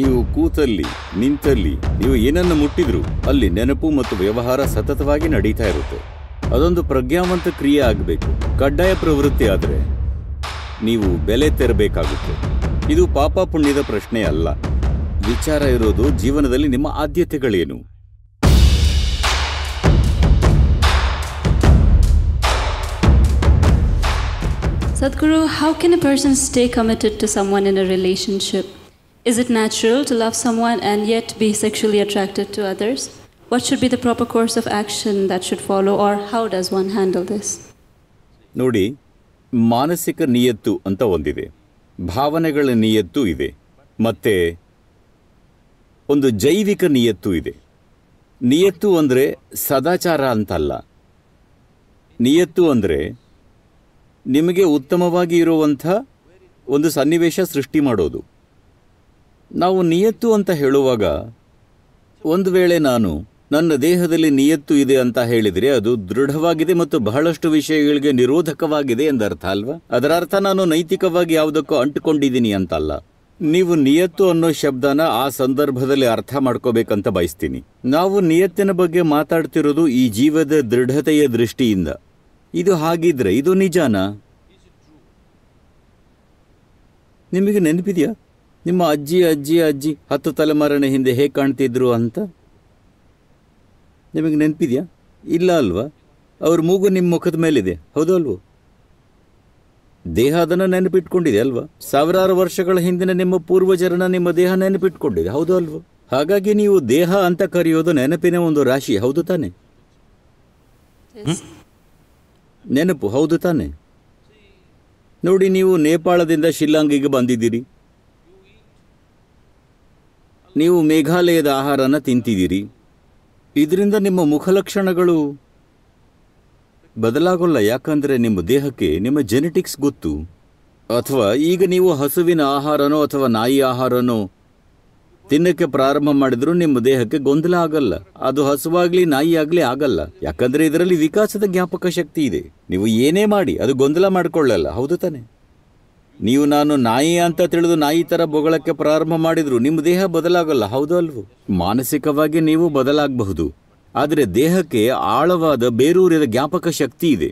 ನೀವು ಕೂತಲ್ಲಿ ನಿಂತಲ್ಲಿ ನೀವು ಏನನ್ನು ಮುಟ್ಟಿದ್ರು ಅಲ್ಲಿ ನೆನಪು ಮತ್ತು ವ್ಯವಹಾರ ಸತತವಾಗಿ ನಡೀತಾ ಇರುತ್ತೆ ಅದೊಂದು ಪ್ರಜ್ಞಾವಂತ ಕ್ರಿಯೆ ಆಗಬೇಕು ಕಡ್ಡಾಯ ಪ್ರವೃತ್ತಿ ಆದರೆ ನೀವು ಬೆಲೆ ತೆರಬೇಕಾಗುತ್ತೆ ಇದು ಪಾಪ ಪುಣ್ಯದ ಪ್ರಶ್ನೆ ಅಲ್ಲ ವಿಚಾರ ಇರೋದು ಜೀವನದಲ್ಲಿ ನಿಮ್ಮ ಆದ್ಯತೆಗಳೇನು Sadhguru, how can a person stay committed to someone in a relationship Is it natural to love someone and yet be sexually attracted to others? What should be the proper course of action that should follow, or how does one handle this? ನೋಡಿ ಮಾನಸಿಕ ನಿಯತ್ತು ಅಂತ ಒಂದಿದೆ ಭಾವನೆಗಳ ನಿಯತ್ತು ಇದೆ ಮತ್ತು ಒಂದು ಜೈವಿಕ ನಿಯತ್ತು ಇದೆ ನಿಯತ್ತು ಅಂದರೆ ಸದಾಚಾರ ಅಂತಲ್ಲ ನಿಯತ್ತು ಅಂದರೆ ನಿಮಗೆ ಉತ್ತಮವಾಗಿ ಇರುವಂಥ ಒಂದು ಸನ್ನಿವೇಶ ಸೃಷ್ಟಿ ಮಾಡೋದು ನಾವು ನಿಯತ್ತು ಅಂತ ಹೇಳುವಾಗ ಒಂದು ವೇಳೆ ನಾನು ನನ್ನ ದೇಹದಲ್ಲಿ ನಿಯತ್ತು ಇದೆ ಅಂತ ಹೇಳಿದರೆ ಅದು ದೃಢವಾಗಿದೆ ಮತ್ತು ಬಹಳಷ್ಟು ವಿಷಯಗಳಿಗೆ ನಿರೋಧಕವಾಗಿದೆ ಎಂದರ್ಥ ಅಲ್ವಾ ಅದರ ಅರ್ಥ ನಾನು ನೈತಿಕವಾಗಿ ಯಾವುದಕ್ಕೂ ಅಂಟುಕೊಂಡಿದ್ದೀನಿ ಅಂತಲ್ಲ ನೀವು ನಿಯತ್ತು ಅನ್ನೋ ಶಬ್ದನ ಆ ಸಂದರ್ಭದಲ್ಲಿ ಅರ್ಥ ಮಾಡ್ಕೋಬೇಕಂತ ಬಯಸ್ತೀನಿ ನಾವು ನಿಯತ್ತಿನ ಬಗ್ಗೆ ಮಾತಾಡ್ತಿರೋದು ಈ ಜೀವದ ದೃಢತೆಯ ದೃಷ್ಟಿಯಿಂದ ಇದು ಹಾಗಿದ್ರೆ ಇದು ನಿಜಾನ ನಿಮಗೆ ನೆನಪಿದೆಯಾ ನಿಮ್ಮ ಅಜ್ಜಿ ಅಜ್ಜಿ ಅಜ್ಜಿ ಹತ್ತು ತಲೆಮಾರಿನ ಹಿಂದೆ ಹೇಗೆ ಕಾಣ್ತಿದ್ರು ಅಂತ ನಿಮಗೆ ನೆನಪಿದೆಯಾ ಇಲ್ಲ ಅಲ್ವಾ ಅವ್ರ ಮೂಗು ನಿಮ್ಮ ಮುಖದ ಮೇಲಿದೆ ಹೌದು ಅಲ್ವೋ ದೇಹ ಅದನ್ನು ನೆನಪಿಟ್ಕೊಂಡಿದೆ ಅಲ್ವಾ ಸಾವಿರಾರು ವರ್ಷಗಳ ಹಿಂದಿನ ನಿಮ್ಮ ಪೂರ್ವಜರನ್ನ ನಿಮ್ಮ ದೇಹ ನೆನಪಿಟ್ಕೊಂಡಿದೆ ಹೌದು ಅಲ್ವೋ ಹಾಗಾಗಿ ನೀವು ದೇಹ ಅಂತ ಕರೆಯೋದು ನೆನಪಿನ ಒಂದು ರಾಶಿ ಹೌದು ತಾನೆ ನೆನಪು ಹೌದು ತಾನೆ ನೋಡಿ ನೀವು ನೇಪಾಳದಿಂದ ಶಿಲ್ಲಾಂಗಿಗೆ ಬಂದಿದ್ದೀರಿ ನೀವು ಮೇಘಾಲಯದ ಆಹಾರನ ತಿಂತಿದ್ದೀರಿ ಇದರಿಂದ ನಿಮ್ಮ ಮುಖಲಕ್ಷಣಗಳು ಬದಲಾಗೋಲ್ಲ ಯಾಕಂದರೆ ನಿಮ್ಮ ದೇಹಕ್ಕೆ ನಿಮ್ಮ ಜೆನೆಟಿಕ್ಸ್ ಗೊತ್ತು ಅಥವಾ ಈಗ ನೀವು ಹಸುವಿನ ಆಹಾರನೋ ಅಥವಾ ನಾಯಿ ಆಹಾರನೋ ತಿನ್ನಕ್ಕೆ ಪ್ರಾರಂಭ ಮಾಡಿದರೂ ನಿಮ್ಮ ದೇಹಕ್ಕೆ ಗೊಂದಲ ಆಗಲ್ಲ ಅದು ಹಸುವಾಗಲಿ ನಾಯಿ ಆಗಲಿ ಆಗಲ್ಲ ಯಾಕಂದರೆ ಇದರಲ್ಲಿ ವಿಕಾಸದ ಜ್ಞಾಪಕ ಶಕ್ತಿ ಇದೆ ನೀವು ಏನೇ ಮಾಡಿ ಅದು ಗೊಂದಲ ಮಾಡಿಕೊಳ್ಳಲ್ಲ ಹೌದು ತಾನೆ ನೀವು ನಾನು ನಾಯಿ ಅಂತ ತಿಳಿದು ನಾಯಿ ತರ ಬೊಗಳಕ್ಕೆ ಪ್ರಾರಂಭ ಮಾಡಿದ್ರು ನಿಮ್ಮ ದೇಹ ಬದಲಾಗಲ್ಲ ಹೌದು ಅಲ್ವ ಮಾನಸಿಕವಾಗಿ ನೀವು ಬದಲಾಗಬಹುದು ಆದರೆ ದೇಹಕ್ಕೆ ಆಳವಾದ ಬೇರೂರಿದ ಜ್ಞಾಪಕ ಶಕ್ತಿ ಇದೆ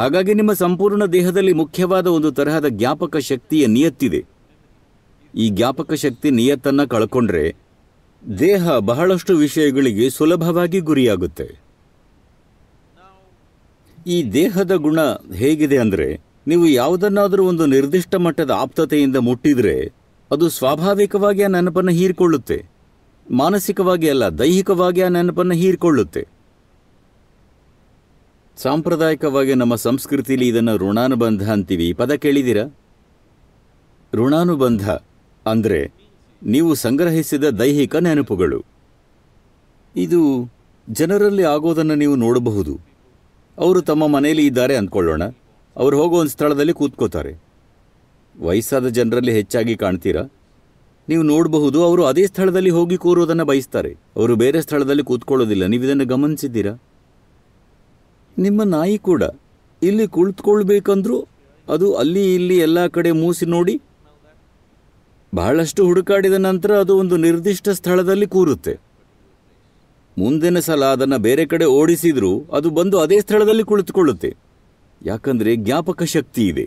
ಹಾಗಾಗಿ ನಿಮ್ಮ ಸಂಪೂರ್ಣ ದೇಹದಲ್ಲಿ ಮುಖ್ಯವಾದ ಒಂದು ತರಹದ ಜ್ಞಾಪಕ ಶಕ್ತಿಯ ನಿಯತ್ತಿದೆ ಈ ಜ್ಞಾಪಕ ಶಕ್ತಿ ನಿಯತ್ತನ್ನು ಕಳ್ಕೊಂಡ್ರೆ ದೇಹ ಬಹಳಷ್ಟು ವಿಷಯಗಳಿಗೆ ಸುಲಭವಾಗಿ ಗುರಿಯಾಗುತ್ತೆ ಈ ದೇಹದ ಗುಣ ಹೇಗಿದೆ ಅಂದರೆ ನೀವು ಯಾವುದನ್ನಾದರೂ ಒಂದು ನಿರ್ದಿಷ್ಟ ಮಟ್ಟದ ಆಪ್ತತೆಯಿಂದ ಮುಟ್ಟಿದರೆ ಅದು ಸ್ವಾಭಾವಿಕವಾಗಿ ಆ ನೆನಪನ್ನು ಹೀರಿಕೊಳ್ಳುತ್ತೆ ಮಾನಸಿಕವಾಗಿ ಅಲ್ಲ ದೈಹಿಕವಾಗಿ ಆ ನೆನಪನ್ನು ಹೀರಿಕೊಳ್ಳುತ್ತೆ ಸಾಂಪ್ರದಾಯಿಕವಾಗಿ ನಮ್ಮ ಸಂಸ್ಕೃತಿಲಿ ಇದನ್ನು ಋಣಾನುಬಂಧ ಅಂತೀವಿ ಪದ ಕೇಳಿದಿರ ಋಣಾನುಬಂಧ ಅಂದರೆ ನೀವು ಸಂಗ್ರಹಿಸಿದ ದೈಹಿಕ ನೆನಪುಗಳು ಇದು ಜನರಲ್ಲಿ ಆಗೋದನ್ನು ನೀವು ನೋಡಬಹುದು ಅವರು ತಮ್ಮ ಮನೆಯಲ್ಲಿ ಇದ್ದಾರೆ ಅಂದ್ಕೊಳ್ಳೋಣ ಅವರು ಹೋಗೋ ಒಂದು ಸ್ಥಳದಲ್ಲಿ ಕೂತ್ಕೋತಾರೆ ವಯಸ್ಸಾದ ಜನರಲ್ಲಿ ಹೆಚ್ಚಾಗಿ ಕಾಣ್ತೀರಾ ನೀವು ನೋಡಬಹುದು ಅವರು ಅದೇ ಸ್ಥಳದಲ್ಲಿ ಹೋಗಿ ಕೂರೋದನ್ನು ಬಯಸ್ತಾರೆ ಅವರು ಬೇರೆ ಸ್ಥಳದಲ್ಲಿ ಕೂತ್ಕೊಳ್ಳೋದಿಲ್ಲ ನೀವು ಇದನ್ನು ಗಮನಿಸಿದ್ದೀರಾ ನಿಮ್ಮ ನಾಯಿ ಕೂಡ ಇಲ್ಲಿ ಕುಳಿತುಕೊಳ್ಬೇಕಂದ್ರೂ ಅದು ಅಲ್ಲಿ ಇಲ್ಲಿ ಎಲ್ಲ ಕಡೆ ಮೂಸಿ ನೋಡಿ ಬಹಳಷ್ಟು ಹುಡುಕಾಡಿದ ನಂತರ ಅದು ಒಂದು ನಿರ್ದಿಷ್ಟ ಸ್ಥಳದಲ್ಲಿ ಕೂರುತ್ತೆ ಮುಂದಿನ ಸಲ ಅದನ್ನು ಬೇರೆ ಕಡೆ ಓಡಿಸಿದರೂ ಅದು ಬಂದು ಅದೇ ಸ್ಥಳದಲ್ಲಿ ಕುಳಿತುಕೊಳ್ಳುತ್ತೆ ಯಾಕಂದರೆ ಜ್ಞಾಪಕ ಶಕ್ತಿ ಇದೆ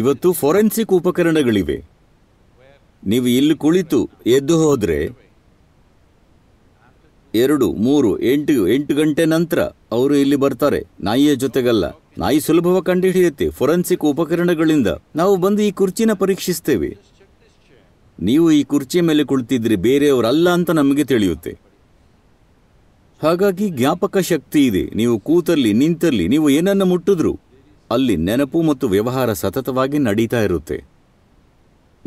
ಇವತ್ತು ಫೊರೆನ್ಸಿಕ್ ಉಪಕರಣಗಳಿವೆ ನೀವು ಇಲ್ಲಿ ಕುಳಿತು ಎದ್ದು ಹೋದರೆ ಎರಡು ಮೂರು ಎಂಟು ಎಂಟು ಗಂಟೆ ನಂತರ ಅವರು ಇಲ್ಲಿ ಬರ್ತಾರೆ ನಾಯಿಯ ಜೊತೆಗಲ್ಲ ನಾಯಿ ಸುಲಭವಾಗಿ ಕಂಡುಹಿಡಿಯುತ್ತೆ ಫೊರೆನ್ಸಿಕ್ ಉಪಕರಣಗಳಿಂದ ನಾವು ಬಂದು ಈ ಕುರ್ಚಿನ ಪರೀಕ್ಷಿಸ್ತೇವೆ ನೀವು ಈ ಕುರ್ಚಿಯ ಮೇಲೆ ಕುಳಿತಿದ್ರೆ ಬೇರೆಯವರಲ್ಲ ಅಂತ ನಮಗೆ ತಿಳಿಯುತ್ತೆ ಹಾಗಾಗಿ ಜ್ಞಾಪಕ ಶಕ್ತಿ ಇದೆ ನೀವು ಕೂತಲ್ಲಿ ನಿಂತಲ್ಲಿ ನೀವು ಏನನ್ನು ಮುಟ್ಟಿದ್ರು ಅಲ್ಲಿ ನೆನಪು ಮತ್ತು ವ್ಯವಹಾರ ಸತತವಾಗಿ ನಡೀತಾ ಇರುತ್ತೆ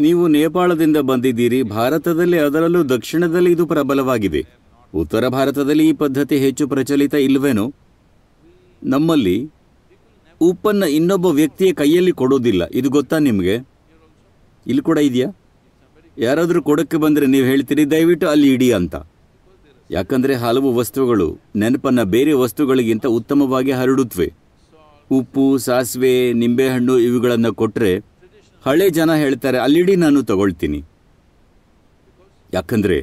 ನೀವು ನೇಪಾಳದಿಂದ ಬಂದಿದ್ದೀರಿ ಭಾರತದಲ್ಲಿ ಅದರಲ್ಲೂ ದಕ್ಷಿಣದಲ್ಲಿ ಇದು ಪ್ರಬಲವಾಗಿದೆ ಉತ್ತರ ಭಾರತದಲ್ಲಿ ಈ ಪದ್ಧತಿ ಹೆಚ್ಚು ಪ್ರಚಲಿತ ಇಲ್ವೇನೋ ನಮ್ಮಲ್ಲಿ ಉಪ್ಪನ್ನು ಇನ್ನೊಬ್ಬ ವ್ಯಕ್ತಿಯ ಕೈಯಲ್ಲಿ ಕೊಡೋದಿಲ್ಲ ಇದು ಗೊತ್ತಾ ನಿಮಗೆ ಇಲ್ಲಿ ಕೂಡ ಇದೆಯಾ ಯಾರಾದರೂ ಕೊಡೋಕ್ಕೆ ಬಂದರೆ ನೀವು ಹೇಳ್ತೀರಿ ದಯವಿಟ್ಟು ಅಲ್ಲಿ ಇಡಿ ಅಂತ ಯಾಕಂದರೆ ಹಲವು ವಸ್ತುಗಳು ನೆನಪನ್ನು ಬೇರೆ ವಸ್ತುಗಳಿಗಿಂತ ಉತ್ತಮವಾಗಿ ಹರಡುತ್ತವೆ ಉಪ್ಪು ಸಾಸಿವೆ ನಿಂಬೆಹಣ್ಣು ಇವುಗಳನ್ನು ಕೊಟ್ಟರೆ ಹಳೆ ಜನ ಹೇಳ್ತಾರೆ ಅಲ್ಲಿಡಿ ನಾನು ತಗೊಳ್ತೀನಿ ಯಾಕಂದರೆ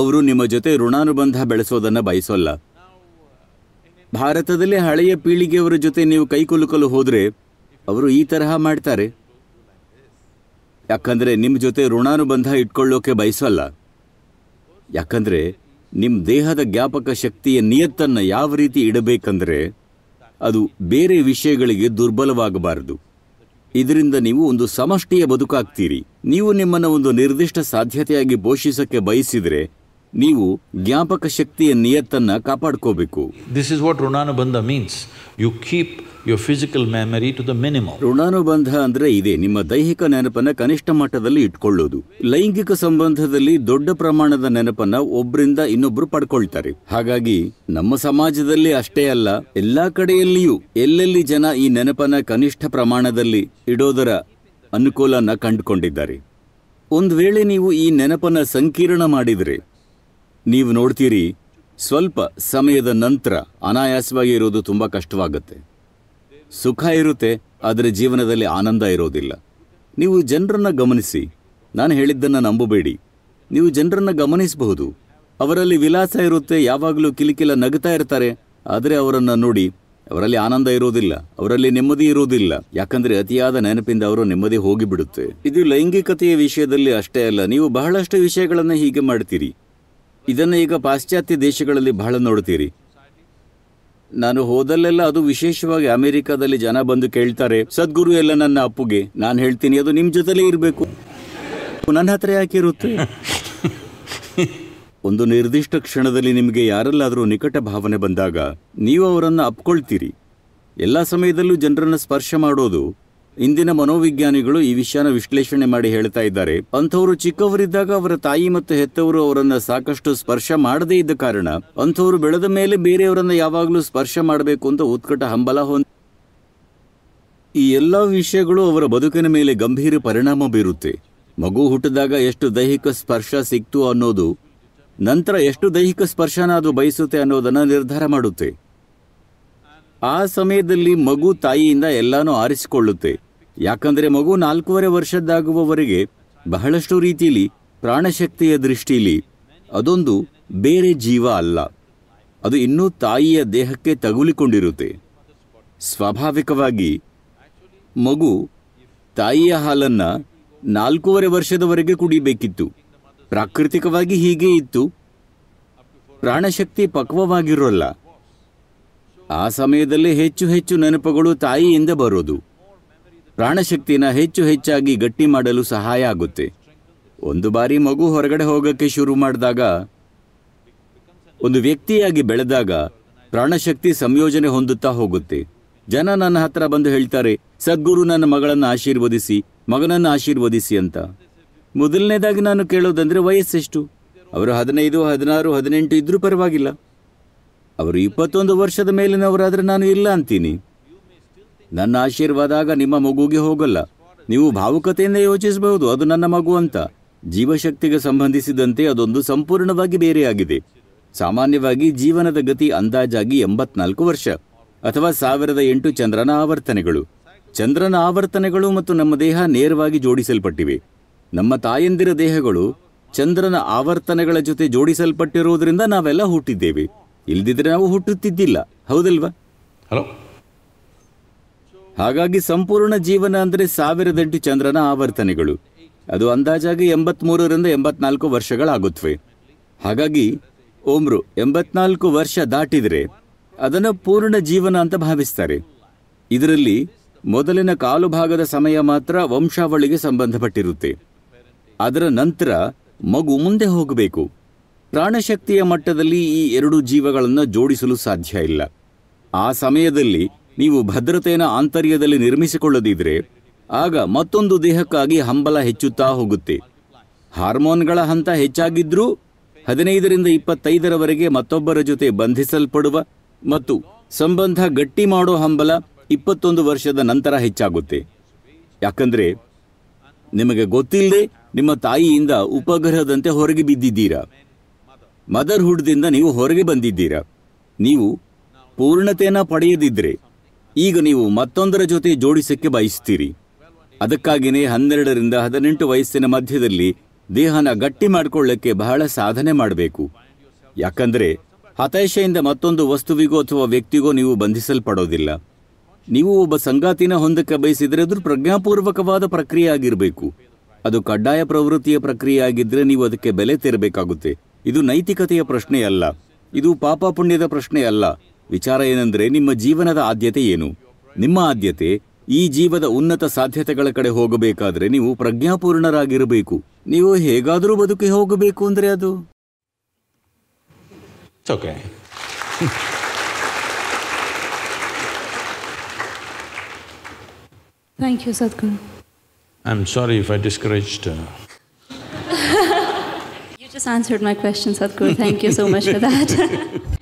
ಅವರು ನಿಮ್ಮ ಜೊತೆ ಋಣಾನುಬಂಧ ಬೆಳೆಸೋದನ್ನು ಬಯಸೋಲ್ಲ ಭಾರತದಲ್ಲಿ ಹಳೆಯ ಪೀಳಿಗೆಯವರ ಜೊತೆ ನೀವು ಕೈಕುಲುಕಲು ಹೋದರೆ ಅವರು ಈ ತರಹ ಮಾಡ್ತಾರೆ ಯಾಕಂದರೆ ನಿಮ್ಮ ಜೊತೆ ಋಣಾನುಬಂಧ ಇಟ್ಕೊಳ್ಳೋಕೆ ಬಯಸೋಲ್ಲ ಯಾಕಂದರೆ ನಿಮ್ಮ ದೇಹದ ಜ್ಞಾಪಕ ಶಕ್ತಿಯ ನಿಯತ್ತನ್ನು ಯಾವ ರೀತಿ ಇಡಬೇಕಂದ್ರೆ ಅದು ಬೇರೆ ವಿಷಯಗಳಿಗೆ ದುರ್ಬಲವಾಗಬಾರದು ಇದರಿಂದ ನೀವು ಒಂದು ಸಮಷ್ಟಿಯ ಬದುಕಾಗ್ತೀರಿ ನೀವು ನಿಮ್ಮನ್ನು ಒಂದು ನಿರ್ದಿಷ್ಟ ಸಾಧ್ಯತೆಯಾಗಿ ಪೋಷಿಸಕ್ಕೆ ಬಯಸಿದರೆ ನೀವು ಜ್ಞಾಪಕ ಶಕ್ತಿಯ ನಿಯತ್ತನ್ನು ಕಾಪಾಡ್ಕೋಬೇಕು ದಿಸ್ ಇಸ್ ವಾಟ್ ಋಣಾನುಬಂಧ means you keep your physical memory to the minimum ಋಣಾನುಬಂಧ ಅಂದ್ರೆ ಇದೆ ನಿಮ್ಮ ದೈಹಿಕ ನೆನಪನ್ನ ಕನಿಷ್ಠ ಮಟ್ಟದಲ್ಲಿ ಇಟ್ಕೊಳ್ಳೋದು ಲೈಂಗಿಕ ಸಂಬಂಧದಲ್ಲಿ ದೊಡ್ಡ ಪ್ರಮಾಣದ ನೆನಪನ್ನ ಒಬ್ಬರಿಂದ ಇನ್ನೊಬ್ರು ಪಡ್ಕೊಳ್ತಾರೆ ಹಾಗಾಗಿ ನಮ್ಮ ಸಮಾಜದಲ್ಲಿ ಅಷ್ಟೇ ಅಲ್ಲ ಎಲ್ಲಾ ಕಡೆಯಲ್ಲಿಯೂ ಎಲ್ಲೆಲ್ಲಿ ಜನ ಈ ನೆನಪನ್ನ ಕನಿಷ್ಠ ಪ್ರಮಾಣದಲ್ಲಿ ಇಡೋದರ ಅನುಕೂಲನ ಕಂಡುಕೊಂಡಿದ್ದಾರೆ ಒಂದು ವೇಳೆ ನೀವು ಈ ನೆನಪನ್ನ ಸಂಕೀರ್ಣ ಮಾಡಿದರೆ ನೀವು ನೋಡ್ತೀರಿ ಸ್ವಲ್ಪ ಸಮಯದ ನಂತರ ಅನಾಯಾಸವಾಗಿ ಇರೋದು ತುಂಬ ಕಷ್ಟವಾಗುತ್ತೆ ಸುಖ ಇರುತ್ತೆ ಆದರೆ ಜೀವನದಲ್ಲಿ ಆನಂದ ಇರೋದಿಲ್ಲ ನೀವು ಜನರನ್ನು ಗಮನಿಸಿ ನಾನು ಹೇಳಿದ್ದನ್ನು ನಂಬಬೇಡಿ ನೀವು ಜನರನ್ನು ಗಮನಿಸಬಹುದು ಅವರಲ್ಲಿ ವಿಲಾಸ ಇರುತ್ತೆ ಯಾವಾಗಲೂ ಕಿಲಿಕಿಲ ನಗ್ತಾ ಇರ್ತಾರೆ ಆದರೆ ಅವರನ್ನು ನೋಡಿ ಅವರಲ್ಲಿ ಆನಂದ ಇರೋದಿಲ್ಲ ಅವರಲ್ಲಿ ನೆಮ್ಮದಿ ಇರೋದಿಲ್ಲ ಯಾಕಂದ್ರೆ ಅತಿಯಾದ ನೆನಪಿಂದ ಅವರು ನೆಮ್ಮದಿ ಹೋಗಿಬಿಡುತ್ತೆ ಇದು ಲೈಂಗಿಕತೆಯ ವಿಷಯದಲ್ಲಿ ಅಷ್ಟೇ ಅಲ್ಲ ನೀವು ಬಹಳಷ್ಟು ವಿಷಯಗಳನ್ನು ಹೀಗೆ ಮಾಡ್ತೀರಿ ಇದನ್ನು ಈಗ ಪಾಶ್ಚಾತ್ಯ ದೇಶಗಳಲ್ಲಿ ಬಹಳ ನೋಡ್ತೀರಿ ನಾನು ಹೋದಲ್ಲೆಲ್ಲ ಅದು ವಿಶೇಷವಾಗಿ ಅಮೆರಿಕಾದಲ್ಲಿ ಜನ ಬಂದು ಕೇಳ್ತಾರೆ ಸದ್ಗುರು ಎಲ್ಲ ನನ್ನ ಅಪ್ಪುಗೆ ನಾನು ಹೇಳ್ತೀನಿ ಅದು ನಿಮ್ಮ ಜೊತೆಲೇ ಇರಬೇಕು ನನ್ನ ಹತ್ರ ಯಾಕೆ ಇರುತ್ತೆ ಒಂದು ನಿರ್ದಿಷ್ಟ ಕ್ಷಣದಲ್ಲಿ ನಿಮಗೆ ಯಾರಲ್ಲಾದರೂ ನಿಕಟ ಭಾವನೆ ಬಂದಾಗ ನೀವು ಅವರನ್ನು ಅಪ್ಕೊಳ್ತೀರಿ ಎಲ್ಲ ಸಮಯದಲ್ಲೂ ಜನರನ್ನು ಸ್ಪರ್ಶ ಮಾಡೋದು ಇಂದಿನ ಮನೋವಿಜ್ಞಾನಿಗಳು ಈ ವಿಷಯನ ವಿಶ್ಲೇಷಣೆ ಮಾಡಿ ಹೇಳ್ತಾ ಇದ್ದಾರೆ ಅಂಥವರು ಚಿಕ್ಕವರಿದ್ದಾಗ ಅವರ ತಾಯಿ ಮತ್ತು ಹೆತ್ತವರು ಅವರನ್ನ ಸಾಕಷ್ಟು ಸ್ಪರ್ಶ ಮಾಡದೇ ಇದ್ದ ಕಾರಣ ಅಂಥವರು ಬೆಳೆದ ಮೇಲೆ ಬೇರೆಯವರನ್ನ ಯಾವಾಗಲೂ ಸ್ಪರ್ಶ ಮಾಡಬೇಕು ಅಂತ ಉತ್ಕಟ ಹಂಬಲ ಹೊಂದ ಈ ಎಲ್ಲ ವಿಷಯಗಳು ಅವರ ಬದುಕಿನ ಮೇಲೆ ಗಂಭೀರ ಪರಿಣಾಮ ಬೀರುತ್ತೆ ಮಗು ಹುಟ್ಟಿದಾಗ ಎಷ್ಟು ದೈಹಿಕ ಸ್ಪರ್ಶ ಸಿಕ್ತು ಅನ್ನೋದು ನಂತರ ಎಷ್ಟು ದೈಹಿಕ ಸ್ಪರ್ಶನ ಅದು ಬಯಸುತ್ತೆ ಅನ್ನೋದನ್ನು ನಿರ್ಧಾರ ಮಾಡುತ್ತೆ ಆ ಸಮಯದಲ್ಲಿ ಮಗು ತಾಯಿಯಿಂದ ಎಲ್ಲಾನು ಆರಿಸಿಕೊಳ್ಳುತ್ತೆ ಯಾಕಂದರೆ ಮಗು ನಾಲ್ಕೂವರೆ ವರ್ಷದ್ದಾಗುವವರೆಗೆ ಬಹಳಷ್ಟು ರೀತಿಯಲ್ಲಿ ಪ್ರಾಣಶಕ್ತಿಯ ದೃಷ್ಟಿಯಲ್ಲಿ ಅದೊಂದು ಬೇರೆ ಜೀವ ಅಲ್ಲ ಅದು ಇನ್ನೂ ತಾಯಿಯ ದೇಹಕ್ಕೆ ತಗುಲಿಕೊಂಡಿರುತ್ತೆ ಸ್ವಾಭಾವಿಕವಾಗಿ ಮಗು ತಾಯಿಯ ಹಾಲನ್ನು ನಾಲ್ಕೂವರೆ ವರ್ಷದವರೆಗೆ ಕುಡಿಬೇಕಿತ್ತು ಪ್ರಾಕೃತಿಕವಾಗಿ ಹೀಗೇ ಇತ್ತು ಪ್ರಾಣಶಕ್ತಿ ಪಕ್ವವಾಗಿರೋಲ್ಲ ಆ ಸಮಯದಲ್ಲಿ ಹೆಚ್ಚು ಹೆಚ್ಚು ನೆನಪುಗಳು ತಾಯಿಯಿಂದ ಬರೋದು ಪ್ರಾಣಶಕ್ತಿನ ಹೆಚ್ಚು ಹೆಚ್ಚಾಗಿ ಗಟ್ಟಿ ಮಾಡಲು ಸಹಾಯ ಆಗುತ್ತೆ ಒಂದು ಬಾರಿ ಮಗು ಹೊರಗಡೆ ಹೋಗೋಕ್ಕೆ ಶುರು ಮಾಡಿದಾಗ ಒಂದು ವ್ಯಕ್ತಿಯಾಗಿ ಬೆಳೆದಾಗ ಪ್ರಾಣಶಕ್ತಿ ಸಂಯೋಜನೆ ಹೊಂದುತ್ತಾ ಹೋಗುತ್ತೆ ಜನ ನನ್ನ ಹತ್ರ ಬಂದು ಹೇಳ್ತಾರೆ ಸದ್ಗುರು ನನ್ನ ಮಗಳನ್ನು ಆಶೀರ್ವದಿಸಿ ಮಗನನ್ನು ಆಶೀರ್ವದಿಸಿ ಅಂತ ಮೊದಲನೇದಾಗಿ ನಾನು ಕೇಳೋದಂದ್ರೆ ವಯಸ್ಸೆಷ್ಟು ಅವರು ಹದಿನೈದು ಹದಿನಾರು ಹದಿನೆಂಟು ಇದ್ರೂ ಪರವಾಗಿಲ್ಲ ಅವರು ಇಪ್ಪತ್ತೊಂದು ವರ್ಷದ ಮೇಲಿನವರಾದ್ರೆ ನಾನು ಇಲ್ಲ ಅಂತೀನಿ ನನ್ನ ಆಶೀರ್ವಾದಾಗ ನಿಮ್ಮ ಮಗುಗೆ ಹೋಗಲ್ಲ ನೀವು ಭಾವುಕತೆಯಿಂದ ಯೋಚಿಸಬಹುದು ಅದು ನನ್ನ ಮಗು ಅಂತ ಜೀವಶಕ್ತಿಗೆ ಸಂಬಂಧಿಸಿದಂತೆ ಅದೊಂದು ಸಂಪೂರ್ಣವಾಗಿ ಬೇರೆಯಾಗಿದೆ ಸಾಮಾನ್ಯವಾಗಿ ಜೀವನದ ಗತಿ ಅಂದಾಜಾಗಿ ಎಂಬತ್ನಾಲ್ಕು ವರ್ಷ ಅಥವಾ ಸಾವಿರದ ಎಂಟು ಚಂದ್ರನ ಆವರ್ತನೆಗಳು ಚಂದ್ರನ ಆವರ್ತನೆಗಳು ಮತ್ತು ನಮ್ಮ ದೇಹ ನೇರವಾಗಿ ಜೋಡಿಸಲ್ಪಟ್ಟಿವೆ ನಮ್ಮ ತಾಯಂದಿರ ದೇಹಗಳು ಚಂದ್ರನ ಆವರ್ತನೆಗಳ ಜೊತೆ ಜೋಡಿಸಲ್ಪಟ್ಟಿರುವುದರಿಂದ ನಾವೆಲ್ಲ ಹುಟ್ಟಿದ್ದೇವೆ ಇಲ್ದಿದ್ರೆ ನಾವು ಹುಟ್ಟುತ್ತಿದ್ದಿಲ್ಲ ಹೌದಲ್ವಾ ಹಲೋ ಹಾಗಾಗಿ ಸಂಪೂರ್ಣ ಜೀವನ ಅಂದರೆ ಸಾವಿರದೆಂಟು ಚಂದ್ರನ ಆವರ್ತನೆಗಳು ಅದು ಅಂದಾಜಾಗಿ ಎಂಬತ್ಮೂರರಿಂದ ಎಂಬತ್ನಾಲ್ಕು ವರ್ಷಗಳಾಗುತ್ತವೆ ಹಾಗಾಗಿ ಓಮ್ರು ಎಂಬತ್ನಾಲ್ಕು ವರ್ಷ ದಾಟಿದರೆ ಅದನ್ನು ಪೂರ್ಣ ಜೀವನ ಅಂತ ಭಾವಿಸ್ತಾರೆ ಇದರಲ್ಲಿ ಮೊದಲಿನ ಕಾಲು ಭಾಗದ ಸಮಯ ಮಾತ್ರ ವಂಶಾವಳಿಗೆ ಸಂಬಂಧಪಟ್ಟಿರುತ್ತೆ ಅದರ ನಂತರ ಮಗು ಮುಂದೆ ಹೋಗಬೇಕು ಪ್ರಾಣಶಕ್ತಿಯ ಮಟ್ಟದಲ್ಲಿ ಈ ಎರಡು ಜೀವಗಳನ್ನು ಜೋಡಿಸಲು ಸಾಧ್ಯ ಇಲ್ಲ ಆ ಸಮಯದಲ್ಲಿ ನೀವು ಭದ್ರತೆಯನ್ನು ಆಂತರ್ಯದಲ್ಲಿ ನಿರ್ಮಿಸಿಕೊಳ್ಳದಿದ್ರೆ ಆಗ ಮತ್ತೊಂದು ದೇಹಕ್ಕಾಗಿ ಹಂಬಲ ಹೆಚ್ಚುತ್ತಾ ಹೋಗುತ್ತೆ ಹಾರ್ಮೋನ್ಗಳ ಹಂತ ಹೆಚ್ಚಾಗಿದ್ರೂ ಹದಿನೈದರಿಂದ ಇಪ್ಪತ್ತೈದರವರೆಗೆ ಮತ್ತೊಬ್ಬರ ಜೊತೆ ಬಂಧಿಸಲ್ಪಡುವ ಮತ್ತು ಸಂಬಂಧ ಗಟ್ಟಿ ಮಾಡೋ ಹಂಬಲ ಇಪ್ಪತ್ತೊಂದು ವರ್ಷದ ನಂತರ ಹೆಚ್ಚಾಗುತ್ತೆ ಯಾಕಂದ್ರೆ ನಿಮಗೆ ಗೊತ್ತಿಲ್ಲದೆ ನಿಮ್ಮ ತಾಯಿಯಿಂದ ಉಪಗ್ರಹದಂತೆ ಹೊರಗೆ ಬಿದ್ದಿದ್ದೀರಾ ಮದರ್ಹುಡ್ದಿಂದ ನೀವು ಹೊರಗೆ ಬಂದಿದ್ದೀರಾ ನೀವು ಪೂರ್ಣತೆಯನ್ನು ಪಡೆಯದಿದ್ರೆ ಈಗ ನೀವು ಮತ್ತೊಂದರ ಜೊತೆ ಜೋಡಿಸಕ್ಕೆ ಬಯಸ್ತೀರಿ ಅದಕ್ಕಾಗಿಯೇ ಹನ್ನೆರಡರಿಂದ ಹದಿನೆಂಟು ವಯಸ್ಸಿನ ಮಧ್ಯದಲ್ಲಿ ದೇಹನ ಗಟ್ಟಿ ಮಾಡಿಕೊಳ್ಳಕ್ಕೆ ಬಹಳ ಸಾಧನೆ ಮಾಡಬೇಕು ಯಾಕಂದರೆ ಹತಾಶೆಯಿಂದ ಮತ್ತೊಂದು ವಸ್ತುವಿಗೋ ಅಥವಾ ವ್ಯಕ್ತಿಗೋ ನೀವು ಬಂಧಿಸಲ್ಪಡೋದಿಲ್ಲ ನೀವು ಒಬ್ಬ ಸಂಗಾತಿನ ಹೊಂದಕ್ಕೆ ಬಯಸಿದರೆ ಅದು ಪ್ರಜ್ಞಾಪೂರ್ವಕವಾದ ಪ್ರಕ್ರಿಯೆ ಆಗಿರಬೇಕು ಅದು ಕಡ್ಡಾಯ ಪ್ರವೃತ್ತಿಯ ಪ್ರಕ್ರಿಯೆ ಆಗಿದ್ದರೆ ನೀವು ಅದಕ್ಕೆ ಬೆಲೆ ತೆರಬೇಕಾಗುತ್ತೆ ಇದು ನೈತಿಕತೆಯ ಪ್ರಶ್ನೆಯಲ್ಲ ಇದು ಪಾಪ ಪುಣ್ಯದ ಪ್ರಶ್ನೆ ಅಲ್ಲ ವಿಚಾರ ಏನೆಂದರೆ ನಿಮ್ಮ ಜೀವನದ ಆದ್ಯತೆ ಏನು ನಿಮ್ಮ ಆದ್ಯತೆ ಈ ಜೀವದ ಉನ್ನತ ಸಾಧ್ಯತೆಗಳ ಕಡೆ ಹೋಗಬೇಕಾದ್ರೆ ನೀವು ಪ್ರಜ್ಞಾಪೂರ್ಣರಾಗಿರಬೇಕು ನೀವು ಹೇಗಾದರೂ ಬದುಕಿ ಹೋಗಬೇಕು ಅಂದರೆ ಅದು okay thank you Sadhguru I am sorry if I discouraged you just answered my question Sadhguru thank you so much for that